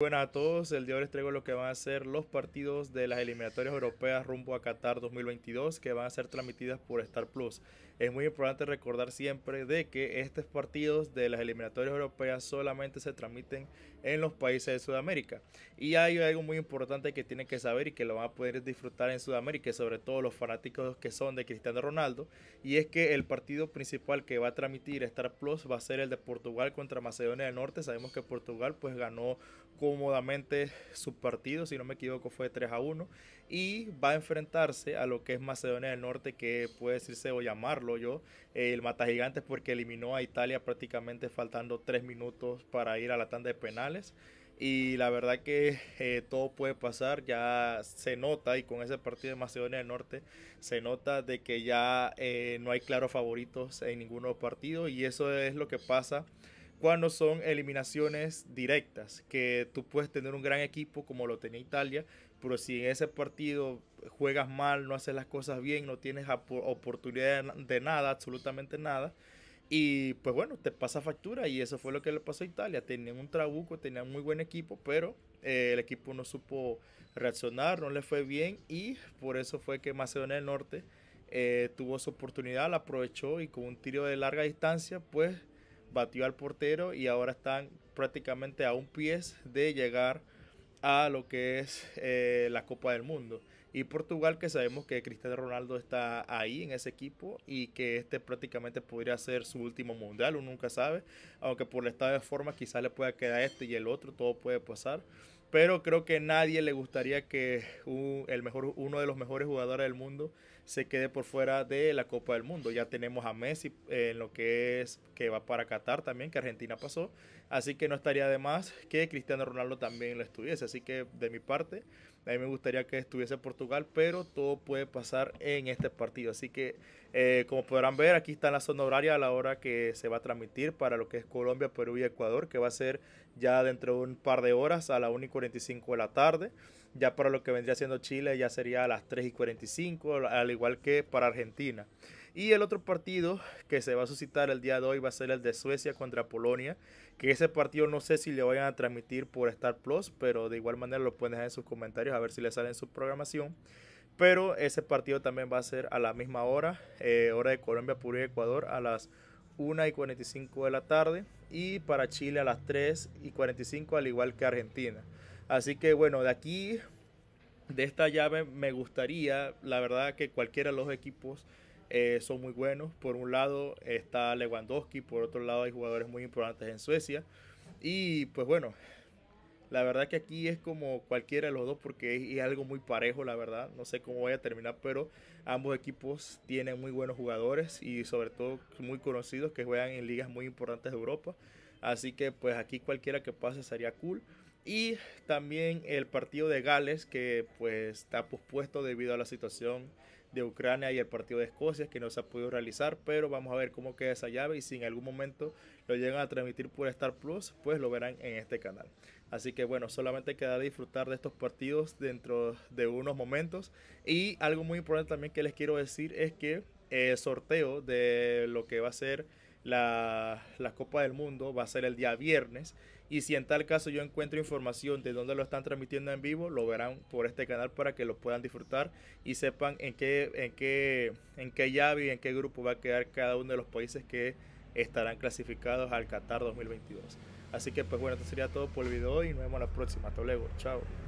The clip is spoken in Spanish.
Buenas a todos, el día de hoy les traigo lo que van a ser los partidos de las eliminatorias europeas rumbo a Qatar 2022 que van a ser transmitidas por Star Plus. Es muy importante recordar siempre de que estos partidos de las eliminatorias europeas solamente se transmiten en los países de Sudamérica. Y hay algo muy importante que tienen que saber y que lo van a poder disfrutar en Sudamérica, sobre todo los fanáticos que son de Cristiano Ronaldo, y es que el partido principal que va a transmitir Star Plus va a ser el de Portugal contra Macedonia del Norte. Sabemos que Portugal pues ganó cómodamente su partido, si no me equivoco fue 3 a 1, y va a enfrentarse a lo que es Macedonia del Norte, que puede decirse o llamarlo yo, el Mata gigantes porque eliminó a Italia prácticamente faltando 3 minutos para ir a la tanda de penales. Y la verdad que eh, todo puede pasar, ya se nota, y con ese partido de Macedonia del Norte, se nota de que ya eh, no hay claros favoritos en ninguno de los partidos, y eso es lo que pasa cuando son eliminaciones directas, que tú puedes tener un gran equipo como lo tenía Italia, pero si en ese partido juegas mal, no haces las cosas bien, no tienes oportunidad de nada, absolutamente nada, y pues bueno, te pasa factura y eso fue lo que le pasó a Italia. Tenían un trabuco, tenían muy buen equipo, pero eh, el equipo no supo reaccionar, no le fue bien y por eso fue que Macedonia del Norte eh, tuvo su oportunidad, la aprovechó y con un tiro de larga distancia, pues batió al portero y ahora están prácticamente a un pie de llegar a lo que es eh, la Copa del Mundo. Y Portugal, que sabemos que Cristiano Ronaldo está ahí en ese equipo y que este prácticamente podría ser su último mundial, uno nunca sabe. Aunque por el estado de forma quizás le pueda quedar este y el otro, todo puede pasar. Pero creo que nadie le gustaría que el mejor, uno de los mejores jugadores del mundo se quede por fuera de la Copa del Mundo. Ya tenemos a Messi eh, en lo que es que va para Qatar también, que Argentina pasó. Así que no estaría de más que Cristiano Ronaldo también lo estuviese. Así que de mi parte, a mí me gustaría que estuviese Portugal, pero todo puede pasar en este partido. Así que eh, como podrán ver, aquí está en la zona horaria a la hora que se va a transmitir para lo que es Colombia, Perú y Ecuador, que va a ser ya dentro de un par de horas a las 1 y 45 de la tarde. Ya para lo que vendría siendo Chile ya sería a las 3 y 45, al igual que para Argentina. Y el otro partido que se va a suscitar el día de hoy va a ser el de Suecia contra Polonia, que ese partido no sé si le vayan a transmitir por Star Plus, pero de igual manera lo pueden dejar en sus comentarios a ver si le sale en su programación. Pero ese partido también va a ser a la misma hora, eh, hora de Colombia, Perú y Ecuador, a las 1 y 45 de la tarde. Y para Chile a las 3 y 45, al igual que Argentina. Así que bueno, de aquí de esta llave me gustaría, la verdad que cualquiera de los equipos eh, son muy buenos. Por un lado está Lewandowski, por otro lado hay jugadores muy importantes en Suecia. Y pues bueno, la verdad que aquí es como cualquiera de los dos porque es, algo muy parejo, la verdad. No sé cómo vaya a terminar, pero ambos equipos tienen muy buenos jugadores y sobre todo muy conocidos que juegan en ligas muy importantes de Europa. Así que pues aquí cualquiera que pase sería cool. Y también el partido de Gales, que pues está pospuesto debido a la situación de Ucrania y el partido de Escocia, que no se ha podido realizar, pero vamos a ver cómo queda esa llave y si en algún momento lo llegan a transmitir por Star Plus, pues lo verán en este canal. Así que bueno, solamente queda disfrutar de estos partidos dentro de unos momentos. Y algo muy importante también que les quiero decir es que el sorteo de lo que va a ser la, Copa del Mundo va a ser el día viernes. Y si en tal caso yo encuentro información de dónde lo están transmitiendo en vivo, lo verán por este canal para que lo puedan disfrutar y sepan en qué, en qué, en qué llave y en qué grupo va a quedar cada uno de los países que estarán clasificados al Qatar 2022. Así que pues bueno, esto sería todo por el video y nos vemos la próxima. Hasta luego. Chao.